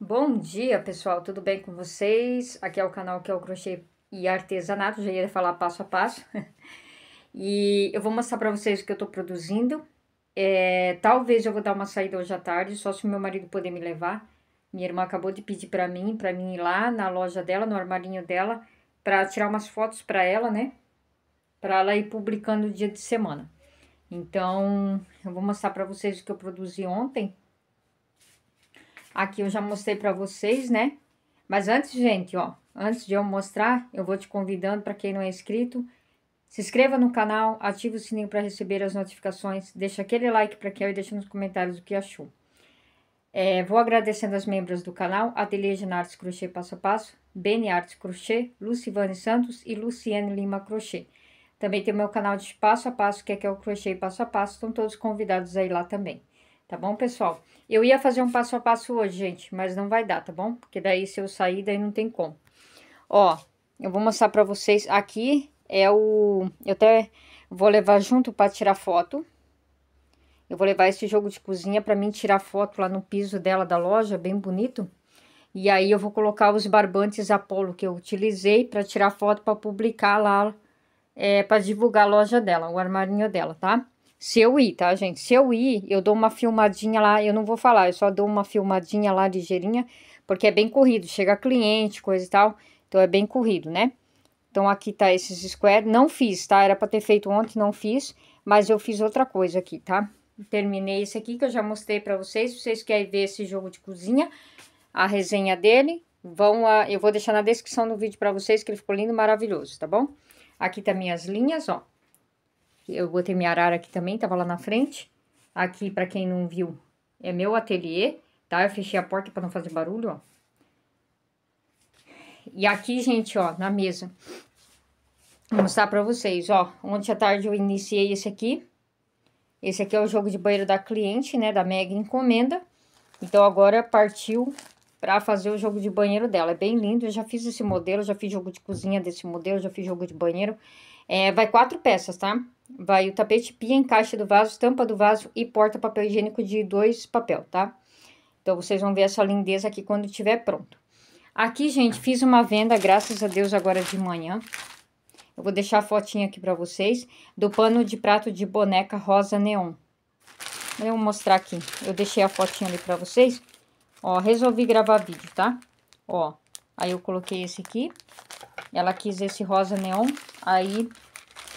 Bom dia, pessoal. Tudo bem com vocês? Aqui é o canal que é o Crochê e Artesanato. Já ia falar passo a passo. e eu vou mostrar para vocês o que eu tô produzindo. É, talvez eu vou dar uma saída hoje à tarde, só se meu marido poder me levar. Minha irmã acabou de pedir para mim, para mim ir lá na loja dela, no armarinho dela, para tirar umas fotos para ela, né? Para ela ir publicando o dia de semana. Então, eu vou mostrar para vocês o que eu produzi ontem Aqui eu já mostrei para vocês, né? Mas antes, gente, ó, antes de eu mostrar, eu vou te convidando para quem não é inscrito, se inscreva no canal, ative o sininho para receber as notificações, deixa aquele like para quem é e deixa nos comentários o que achou. É, vou agradecendo as membros do canal, Ateliê Artes Crochê Passo a Passo, Bene Artes Crochê, Lucivane Santos e Luciene Lima Crochê. Também tem o meu canal de Passo a Passo, que é, que é o Crochê Passo a Passo, estão todos convidados aí lá também. Tá bom, pessoal? Eu ia fazer um passo a passo hoje, gente, mas não vai dar, tá bom? Porque daí se eu sair, daí não tem como. Ó, eu vou mostrar pra vocês. Aqui é o... Eu até vou levar junto pra tirar foto. Eu vou levar esse jogo de cozinha pra mim tirar foto lá no piso dela da loja, bem bonito. E aí eu vou colocar os barbantes Apollo que eu utilizei pra tirar foto pra publicar lá, é, pra divulgar a loja dela, o armarinho dela, tá? Se eu ir, tá, gente? Se eu ir, eu dou uma filmadinha lá, eu não vou falar, eu só dou uma filmadinha lá ligeirinha, porque é bem corrido, chega cliente, coisa e tal, então é bem corrido, né? Então aqui tá esses square, não fiz, tá? Era pra ter feito ontem, não fiz, mas eu fiz outra coisa aqui, tá? Terminei esse aqui que eu já mostrei pra vocês, se vocês querem ver esse jogo de cozinha, a resenha dele, vão a, eu vou deixar na descrição do vídeo pra vocês, que ele ficou lindo, maravilhoso, tá bom? Aqui tá minhas linhas, ó. Eu botei minha arara aqui também, tava lá na frente. Aqui, pra quem não viu, é meu ateliê, tá? Eu fechei a porta pra não fazer barulho, ó. E aqui, gente, ó, na mesa. Vou mostrar pra vocês, ó. Ontem à tarde eu iniciei esse aqui. Esse aqui é o jogo de banheiro da cliente, né? Da Mega Encomenda. Então, agora partiu para fazer o jogo de banheiro dela. É bem lindo, eu já fiz esse modelo, já fiz jogo de cozinha desse modelo, já fiz jogo de banheiro. É, vai quatro peças, tá? Vai o tapete pia, encaixe do vaso, tampa do vaso e porta-papel higiênico de dois papel, tá? Então, vocês vão ver essa lindeza aqui quando estiver pronto. Aqui, gente, fiz uma venda, graças a Deus, agora de manhã. Eu vou deixar a fotinha aqui pra vocês, do pano de prato de boneca rosa neon. Eu vou mostrar aqui, eu deixei a fotinha ali pra vocês. Ó, resolvi gravar vídeo, tá? Ó, aí eu coloquei esse aqui, ela quis esse rosa neon, aí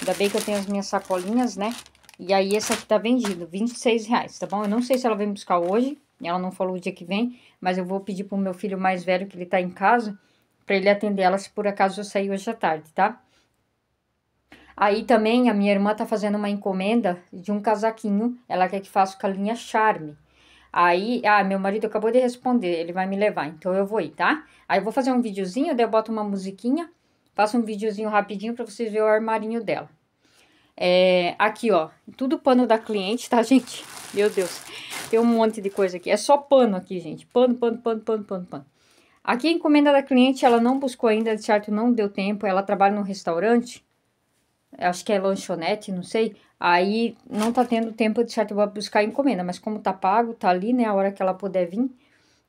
Ainda bem que eu tenho as minhas sacolinhas, né? E aí, esse aqui tá vendido, 26 reais, tá bom? Eu não sei se ela vem buscar hoje, ela não falou o dia que vem, mas eu vou pedir pro meu filho mais velho, que ele tá em casa, pra ele atender ela se por acaso eu sair hoje à tarde, tá? Aí também a minha irmã tá fazendo uma encomenda de um casaquinho, ela quer que faça com a linha Charme. Aí, ah, meu marido acabou de responder, ele vai me levar, então eu vou ir, tá? Aí eu vou fazer um videozinho, daí eu boto uma musiquinha Faço um videozinho rapidinho para vocês verem o armarinho dela. É, aqui, ó, tudo pano da cliente, tá, gente? Meu Deus, tem um monte de coisa aqui. É só pano aqui, gente. Pano, pano, pano, pano, pano, pano. Aqui a encomenda da cliente, ela não buscou ainda, de certo, não deu tempo. Ela trabalha num restaurante, acho que é lanchonete, não sei. Aí não tá tendo tempo, de certo, vou buscar a encomenda. Mas como tá pago, tá ali, né, a hora que ela puder vir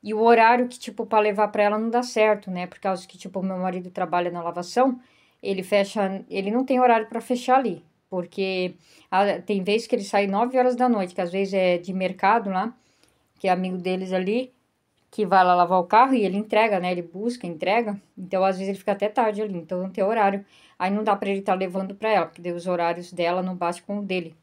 e o horário que, tipo, para levar para ela não dá certo, né? Por causa que, tipo, meu marido trabalha na lavação, ele fecha, ele não tem horário para fechar ali, porque a, tem vezes que ele sai 9 horas da noite, que às vezes é de mercado lá, que é amigo deles ali, que vai lá lavar o carro e ele entrega, né? Ele busca, entrega. Então, às vezes ele fica até tarde ali, então não tem horário. Aí não dá para ele estar tá levando para ela, porque os horários dela não bate com o dele.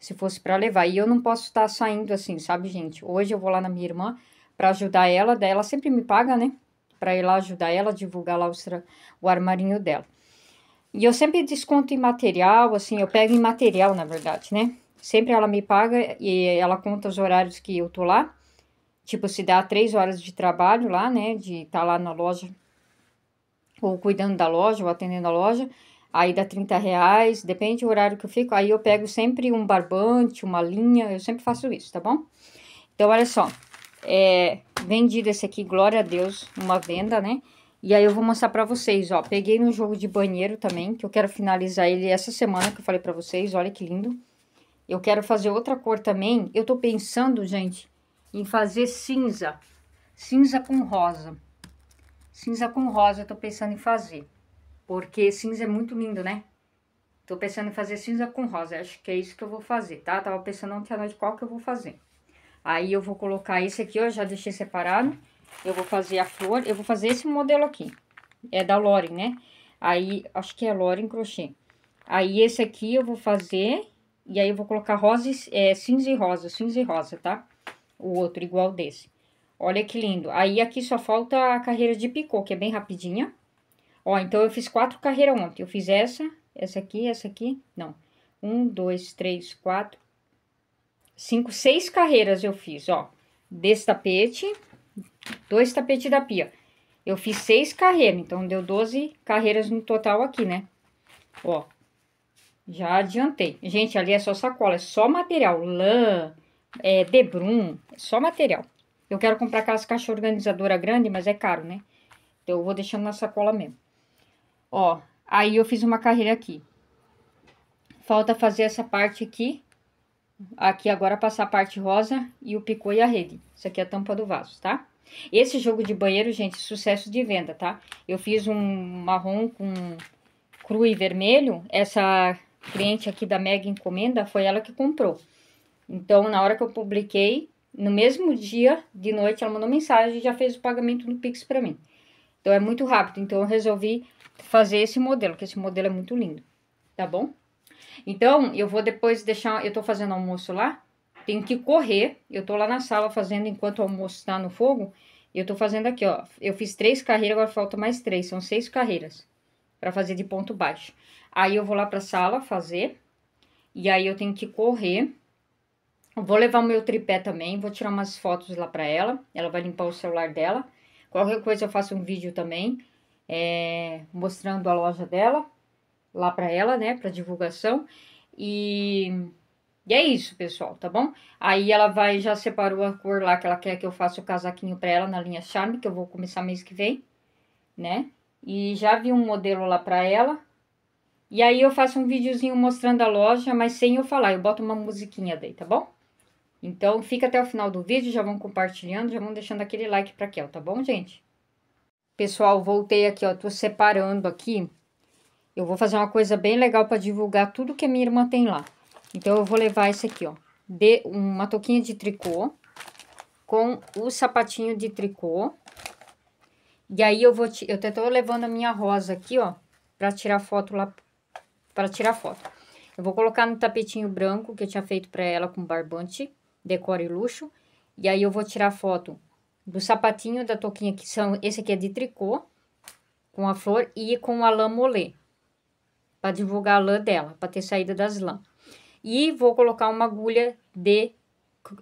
Se fosse para levar, e eu não posso estar tá saindo assim, sabe, gente? Hoje eu vou lá na minha irmã, para ajudar ela, daí ela sempre me paga, né? Para ir lá ajudar ela, divulgar lá o, o armarinho dela. E eu sempre desconto em material, assim, eu pego em material, na verdade, né? Sempre ela me paga e ela conta os horários que eu tô lá. Tipo, se dá três horas de trabalho lá, né? De estar tá lá na loja, ou cuidando da loja, ou atendendo a loja. Aí dá 30 reais, depende do horário que eu fico. Aí eu pego sempre um barbante, uma linha, eu sempre faço isso, tá bom? Então, olha só é, vendido esse aqui, glória a Deus, uma venda, né? E aí eu vou mostrar pra vocês, ó, peguei no jogo de banheiro também, que eu quero finalizar ele essa semana, que eu falei pra vocês, olha que lindo. Eu quero fazer outra cor também, eu tô pensando, gente, em fazer cinza, cinza com rosa. Cinza com rosa eu tô pensando em fazer, porque cinza é muito lindo, né? Tô pensando em fazer cinza com rosa, acho que é isso que eu vou fazer, tá? Tava pensando ontem à noite qual que eu vou fazer. Aí eu vou colocar esse aqui, ó, já deixei separado. Eu vou fazer a flor, eu vou fazer esse modelo aqui. É da Loren, né? Aí, acho que é Loren Crochê. Aí, esse aqui eu vou fazer, e aí eu vou colocar rosa, é, cinza e rosa, cinza e rosa, tá? O outro, igual desse. Olha que lindo. Aí, aqui só falta a carreira de picô, que é bem rapidinha. Ó, então, eu fiz quatro carreiras ontem. Eu fiz essa, essa aqui, essa aqui, não. Um, dois, três, quatro, cinco, seis carreiras eu fiz, ó. Desse tapete, dois tapetes da pia. Eu fiz seis carreiras, então deu 12 carreiras no total aqui, né? Ó, já adiantei. Gente, ali é só sacola, é só material. Lã, é, debrum, é só material. Eu quero comprar aquelas caixas organizadora grande, mas é caro, né? Então, eu vou deixando na sacola mesmo. Ó, aí eu fiz uma carreira aqui. Falta fazer essa parte aqui Aqui agora passar a parte rosa e o picô e a rede. Isso aqui é a tampa do vaso, tá? Esse jogo de banheiro, gente, sucesso de venda, tá? Eu fiz um marrom com cru e vermelho. Essa cliente aqui da Mega Encomenda foi ela que comprou. Então, na hora que eu publiquei, no mesmo dia de noite, ela mandou mensagem e já fez o pagamento no Pix para mim. Então, é muito rápido. Então, eu resolvi fazer esse modelo, que esse modelo é muito lindo, tá bom? Então, eu vou depois deixar. Eu tô fazendo almoço lá, tenho que correr. Eu tô lá na sala fazendo enquanto o almoço está no fogo. Eu tô fazendo aqui, ó. Eu fiz três carreiras, agora falta mais três. São seis carreiras para fazer de ponto baixo. Aí eu vou lá pra sala fazer. E aí eu tenho que correr. vou levar o meu tripé também. Vou tirar umas fotos lá pra ela. Ela vai limpar o celular dela. Qualquer coisa eu faço um vídeo também. É, mostrando a loja dela lá para ela, né, para divulgação. E, e é isso, pessoal, tá bom? Aí ela vai, já separou a cor lá que ela quer que eu faça o casaquinho para ela na linha Charme, que eu vou começar mês que vem, né? E já vi um modelo lá para ela. E aí eu faço um videozinho mostrando a loja, mas sem eu falar, eu boto uma musiquinha daí, tá bom? Então, fica até o final do vídeo, já vão compartilhando, já vão deixando aquele like pra Kel, tá bom, gente? Pessoal, voltei aqui, ó, tô separando aqui eu vou fazer uma coisa bem legal para divulgar tudo que a minha irmã tem lá. Então, eu vou levar esse aqui, ó. De uma touquinha de tricô com o sapatinho de tricô. E aí, eu vou... Eu tô levando a minha rosa aqui, ó, para tirar foto lá... para tirar foto. Eu vou colocar no tapetinho branco que eu tinha feito para ela com barbante, decore e luxo. E aí, eu vou tirar foto do sapatinho, da touquinha, que são... Esse aqui é de tricô, com a flor e com a lã molê para divulgar a lã dela, para ter saída das lãs E vou colocar uma agulha de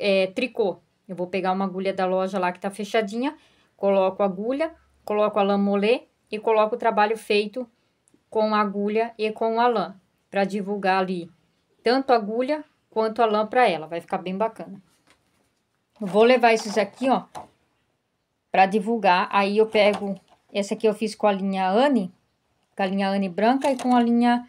é, tricô. Eu vou pegar uma agulha da loja lá que tá fechadinha, coloco a agulha, coloco a lã molê e coloco o trabalho feito com a agulha e com a lã, para divulgar ali tanto a agulha quanto a lã para ela, vai ficar bem bacana. Vou levar esses aqui, ó, para divulgar. Aí eu pego, essa aqui eu fiz com a linha Anne, com a linha Anne branca e com a linha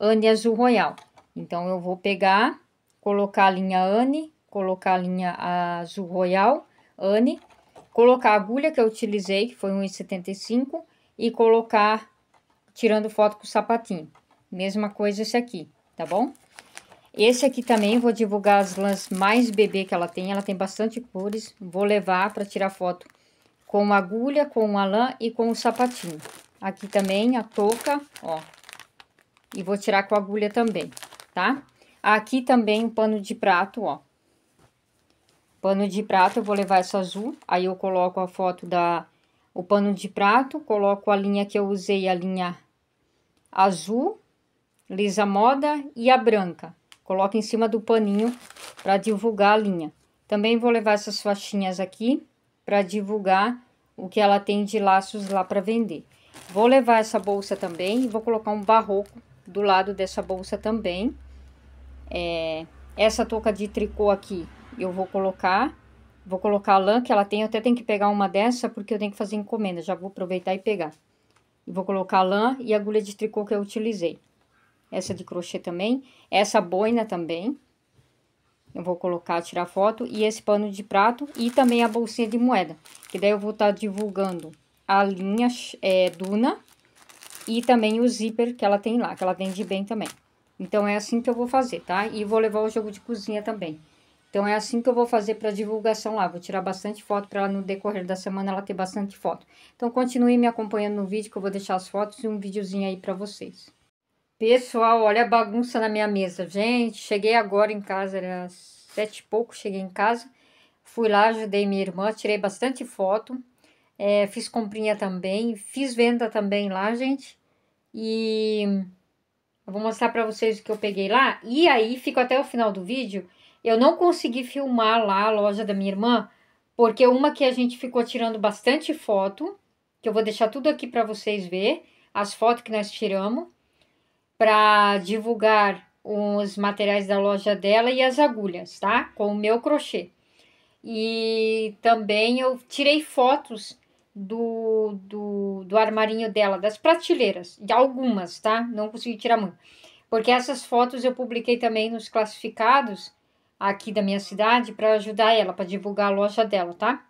Anne azul royal. Então, eu vou pegar, colocar a linha Anne, colocar a linha azul royal, Anne, colocar a agulha que eu utilizei, que foi 1,75, e colocar, tirando foto com o sapatinho. Mesma coisa esse aqui, tá bom? Esse aqui também vou divulgar as lãs mais bebê que ela tem, ela tem bastante cores, vou levar para tirar foto com agulha, com a lã e com o sapatinho. Aqui também a touca, ó. E vou tirar com a agulha também, tá? Aqui também um pano de prato, ó. Pano de prato, eu vou levar essa azul. Aí eu coloco a foto da... O pano de prato, coloco a linha que eu usei, a linha azul, lisa moda e a branca. Coloco em cima do paninho para divulgar a linha. Também vou levar essas faixinhas aqui para divulgar o que ela tem de laços lá para vender. Vou levar essa bolsa também e vou colocar um barroco do lado dessa bolsa também. É, essa touca de tricô aqui eu vou colocar. Vou colocar a lã que ela tem, eu até tenho que pegar uma dessa porque eu tenho que fazer encomenda, já vou aproveitar e pegar. Vou colocar a lã e a agulha de tricô que eu utilizei. Essa de crochê também, essa boina também. Eu vou colocar, tirar foto e esse pano de prato e também a bolsinha de moeda. Que daí eu vou estar tá divulgando a linha é, Duna e também o zíper que ela tem lá, que ela vende bem também. Então, é assim que eu vou fazer, tá? E vou levar o jogo de cozinha também. Então, é assim que eu vou fazer para divulgação lá. Vou tirar bastante foto para no decorrer da semana ela ter bastante foto. Então, continue me acompanhando no vídeo que eu vou deixar as fotos e um videozinho aí para vocês. Pessoal, olha a bagunça na minha mesa. Gente, cheguei agora em casa, era sete e pouco, cheguei em casa. Fui lá, ajudei minha irmã, tirei bastante foto é, fiz comprinha também, fiz venda também lá, gente. E eu vou mostrar para vocês o que eu peguei lá. E aí, fico até o final do vídeo. Eu não consegui filmar lá a loja da minha irmã, porque uma que a gente ficou tirando bastante foto, que eu vou deixar tudo aqui para vocês ver, as fotos que nós tiramos, para divulgar os materiais da loja dela e as agulhas, tá? Com o meu crochê. E também eu tirei fotos do, do, do armarinho dela, das prateleiras, de algumas, tá? Não consegui tirar muito. Porque essas fotos eu publiquei também nos classificados aqui da minha cidade para ajudar ela, para divulgar a loja dela, tá?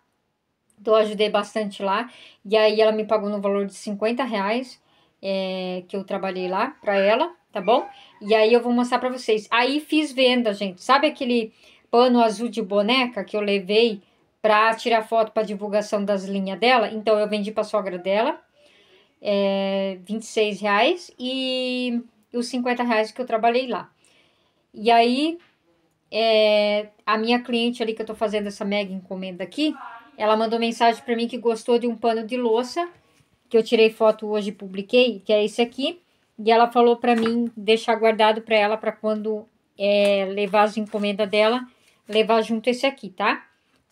Então eu ajudei bastante lá. E aí ela me pagou no valor de 50 reais é, que eu trabalhei lá para ela, tá bom? E aí eu vou mostrar para vocês. Aí fiz venda, gente. Sabe aquele pano azul de boneca que eu levei para tirar foto para divulgação das linhas dela. Então eu vendi para sogra dela é, 26 reais e os 50 reais que eu trabalhei lá. E aí é, a minha cliente ali que eu tô fazendo essa mega encomenda aqui, ela mandou mensagem para mim que gostou de um pano de louça que eu tirei foto hoje e publiquei, que é esse aqui. E ela falou para mim deixar guardado para ela para quando é, levar as encomendas dela, levar junto esse aqui, tá?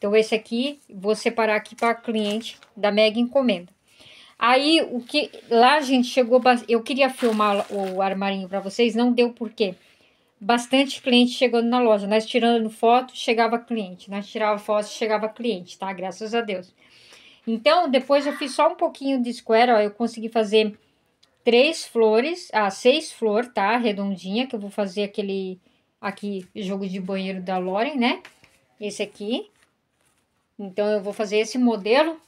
Então, esse aqui, vou separar aqui para cliente da mega encomenda. Aí, o que lá, gente, chegou... Eu queria filmar o armarinho para vocês, não deu por quê? Bastante cliente chegando na loja. Nós tirando foto, chegava cliente. Nós tirava foto, chegava cliente, tá? Graças a Deus. Então, depois eu fiz só um pouquinho de square, ó. Eu consegui fazer três flores, ah, seis flor, tá? Redondinha, que eu vou fazer aquele aqui, jogo de banheiro da Loren, né? Esse aqui. Então, eu vou fazer esse modelo.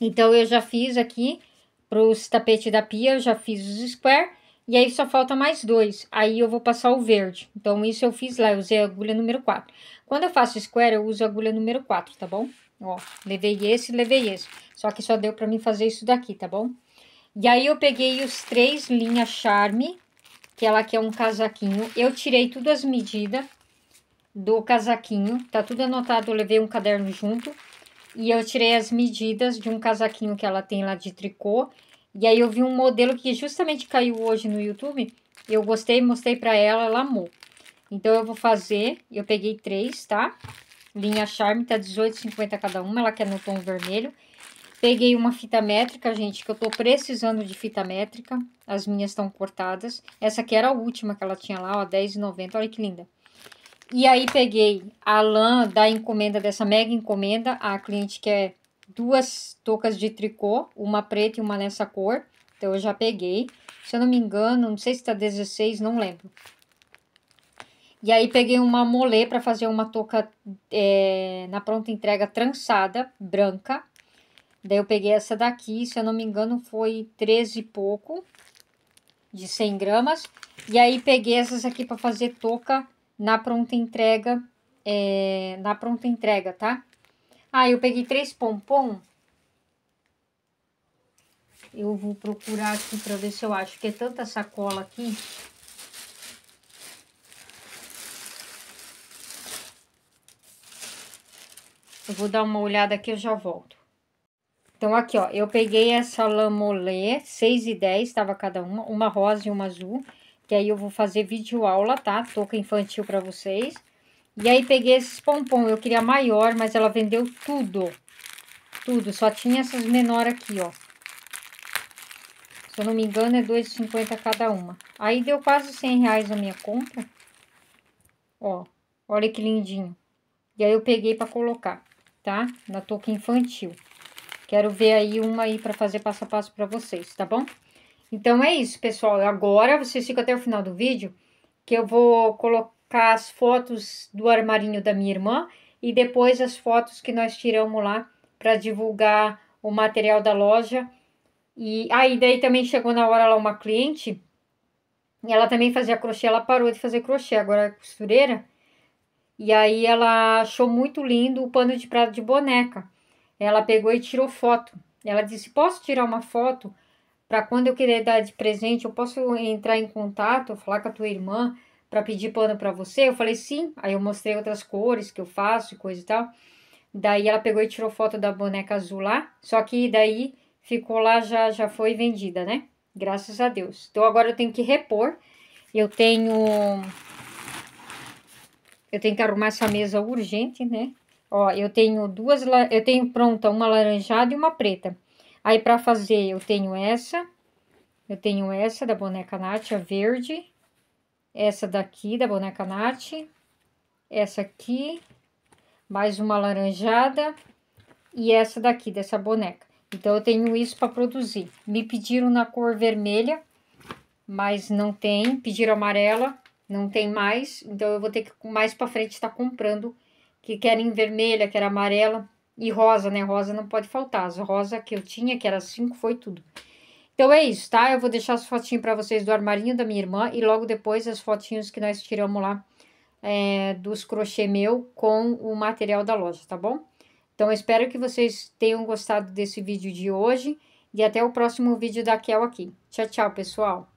Então, eu já fiz aqui para os tapetes da pia, eu já fiz os square. E aí, só falta mais dois. Aí, eu vou passar o verde. Então, isso eu fiz lá, eu usei a agulha número 4. Quando eu faço square, eu uso a agulha número 4, tá bom? Ó, levei esse, levei esse. Só que só deu para mim fazer isso daqui, tá bom? E aí, eu peguei os três linhas charme, que ela é quer é um casaquinho. Eu tirei todas as medidas do casaquinho, tá tudo anotado, eu levei um caderno junto e eu tirei as medidas de um casaquinho que ela tem lá de tricô. E aí eu vi um modelo que justamente caiu hoje no YouTube, eu gostei, mostrei para ela, ela amou. Então eu vou fazer, eu peguei três, tá? Linha Charme, tá 18,50 cada uma, ela quer no tom vermelho. Peguei uma fita métrica, gente, que eu tô precisando de fita métrica. As minhas estão cortadas. Essa aqui era a última que ela tinha lá, ó, 10,90. Olha que linda. E aí peguei a lã da encomenda, dessa mega encomenda, a cliente quer duas toucas de tricô, uma preta e uma nessa cor, então eu já peguei. Se eu não me engano, não sei se tá 16, não lembro. E aí peguei uma molê para fazer uma touca é, na pronta entrega trançada, branca. Daí eu peguei essa daqui, se eu não me engano foi 13 e pouco, de 100 gramas. E aí peguei essas aqui para fazer touca na pronta entrega, é, na pronta entrega, tá? Ah, eu peguei três pompom. Eu vou procurar aqui para ver se eu acho, que é tanta sacola aqui. Eu vou dar uma olhada aqui, eu já volto. Então, aqui, ó, eu peguei essa lamolé, 6 e 10, estava cada uma, uma rosa e uma azul que aí eu vou fazer vídeo aula, tá? Touca infantil para vocês. E aí peguei esses pompom, eu queria maior, mas ela vendeu tudo. Tudo, só tinha essas menor aqui, ó. Se eu não me engano, é R$2,50 cada uma. Aí deu quase 100 reais a minha conta. Ó, olha que lindinho. E aí eu peguei para colocar, tá? Na touca infantil. Quero ver aí uma aí para fazer passo a passo para vocês, tá bom? Então é isso, pessoal. Agora vocês ficam até o final do vídeo, que eu vou colocar as fotos do armarinho da minha irmã e depois as fotos que nós tiramos lá para divulgar o material da loja. E aí ah, daí também chegou na hora lá uma cliente, e ela também fazia crochê, ela parou de fazer crochê, agora é costureira. E aí ela achou muito lindo o pano de prato de boneca. Ela pegou e tirou foto. Ela disse: "Posso tirar uma foto?" para quando eu querer dar de presente, eu posso entrar em contato, falar com a tua irmã para pedir pano para você? Eu falei sim. Aí eu mostrei outras cores que eu faço e coisa e tal. Daí ela pegou e tirou foto da boneca azul lá, só que daí ficou lá já já foi vendida, né? Graças a Deus. Então agora eu tenho que repor. Eu tenho eu tenho que arrumar essa mesa urgente, né? Ó, eu tenho duas, eu tenho pronta uma laranjada e uma preta. Aí, para fazer, eu tenho essa. Eu tenho essa da boneca Nath, a verde. Essa daqui da boneca Nath. Essa aqui. Mais uma laranjada. E essa daqui, dessa boneca. Então, eu tenho isso para produzir. Me pediram na cor vermelha, mas não tem. Pediram amarela, não tem mais. Então, eu vou ter que mais para frente estar tá comprando. Que querem vermelha, era amarela. E rosa, né? Rosa não pode faltar. As rosa que eu tinha, que era cinco, foi tudo. Então é isso, tá? Eu vou deixar as fotinhas para vocês do armarinho da minha irmã e logo depois as fotinhas que nós tiramos lá é, dos crochê meu com o material da loja, tá bom? Então espero que vocês tenham gostado desse vídeo de hoje e até o próximo vídeo da Kel aqui. Tchau, tchau, pessoal!